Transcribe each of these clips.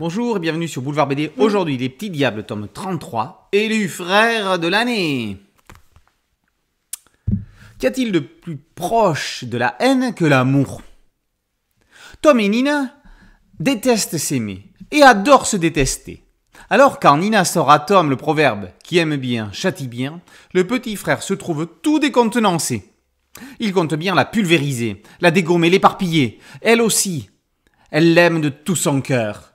Bonjour et bienvenue sur Boulevard BD. Aujourd'hui, Les Petits Diables, tome 33, élu frère de l'année. Qu'y a-t-il de plus proche de la haine que l'amour Tom et Nina détestent s'aimer et adorent se détester. Alors quand Nina sort à Tom le proverbe qui aime bien châtie bien, le petit frère se trouve tout décontenancé. Il compte bien la pulvériser, la dégommer, l'éparpiller. Elle aussi. Elle l'aime de tout son cœur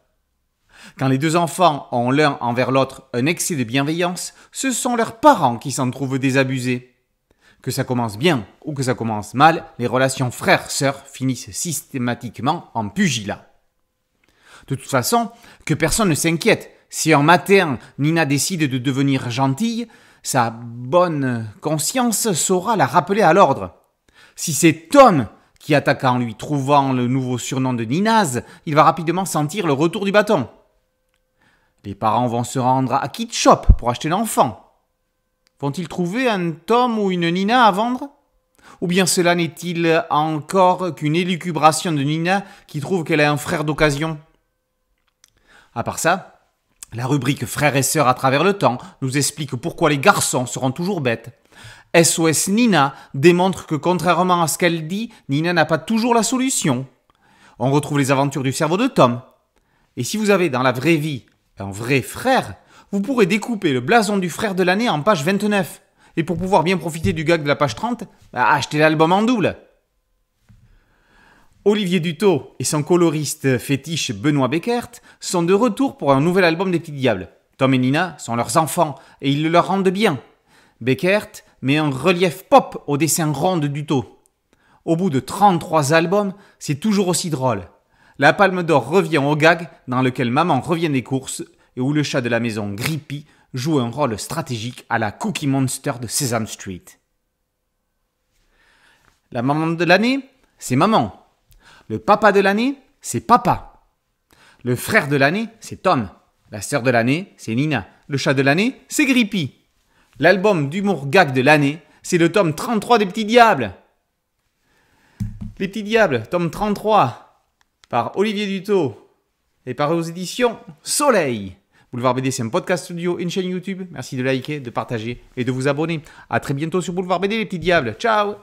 quand les deux enfants ont l'un envers l'autre un excès de bienveillance, ce sont leurs parents qui s'en trouvent désabusés. Que ça commence bien ou que ça commence mal, les relations frères-sœurs finissent systématiquement en pugilat. De toute façon, que personne ne s'inquiète, si en matin Nina décide de devenir gentille, sa bonne conscience saura la rappeler à l'ordre. Si c'est Tom qui attaque en lui trouvant le nouveau surnom de Ninaz, il va rapidement sentir le retour du bâton. Les parents vont se rendre à Kid Shop pour acheter l'enfant. Vont-ils trouver un Tom ou une Nina à vendre Ou bien cela n'est-il encore qu'une élucubration de Nina qui trouve qu'elle a un frère d'occasion À part ça, la rubrique Frères et sœurs à travers le temps nous explique pourquoi les garçons seront toujours bêtes. SOS Nina démontre que contrairement à ce qu'elle dit, Nina n'a pas toujours la solution. On retrouve les aventures du cerveau de Tom. Et si vous avez dans la vraie vie un vrai frère Vous pourrez découper le blason du frère de l'année en page 29. Et pour pouvoir bien profiter du gag de la page 30, bah, achetez l'album en double. Olivier Dutot et son coloriste fétiche Benoît Beckert sont de retour pour un nouvel album des Petits Diables. Tom et Nina sont leurs enfants et ils le leur rendent bien. Beckert met un relief pop au dessin rond de Dutot. Au bout de 33 albums, c'est toujours aussi drôle. La Palme d'Or revient au gag dans lequel maman revient des courses et où le chat de la maison Grippy joue un rôle stratégique à la Cookie Monster de Sesame Street. La maman de l'année, c'est maman. Le papa de l'année, c'est papa. Le frère de l'année, c'est Tom. La sœur de l'année, c'est Nina. Le chat de l'année, c'est Grippy. L'album d'humour gag de l'année, c'est le tome 33 des Petits Diables. Les Petits Diables, tome 33 par Olivier Dutot et par aux éditions Soleil. Boulevard BD, c'est un podcast studio, une chaîne YouTube. Merci de liker, de partager et de vous abonner. À très bientôt sur Boulevard BD, les petits diables. Ciao